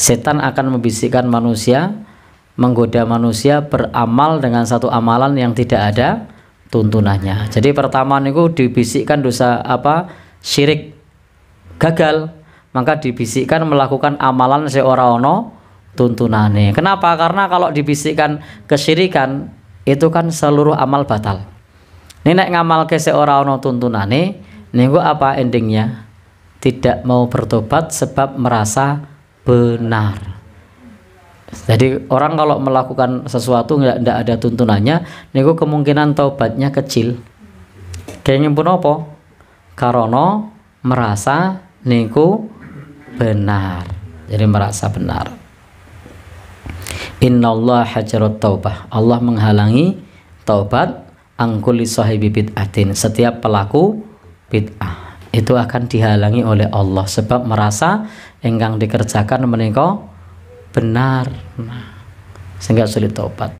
setan akan membisikkan manusia, menggoda manusia beramal dengan satu amalan yang tidak ada tuntunannya. Jadi pertama niku dibisikkan dosa apa? Syirik. Gagal, maka dibisikkan melakukan amalan seorang ono tuntunane. Kenapa? Karena kalau dibisikkan kesyirikan itu kan seluruh amal batal. Ini ngamal ke seorang ono tuntunane, niku apa endingnya? Tidak mau bertobat sebab merasa benar. Jadi orang kalau melakukan sesuatu nggak ada tuntunannya, niku kemungkinan taubatnya kecil. Kenging apa? Karono merasa niku benar. Jadi merasa benar. Inna Allah hajarat taubah. Allah menghalangi taubat angkuli sahibi bid'atin. Setiap pelaku bid'ah itu akan dihalangi oleh Allah sebab merasa engkang dikerjakan menengok benar nah, sehingga sulit tobat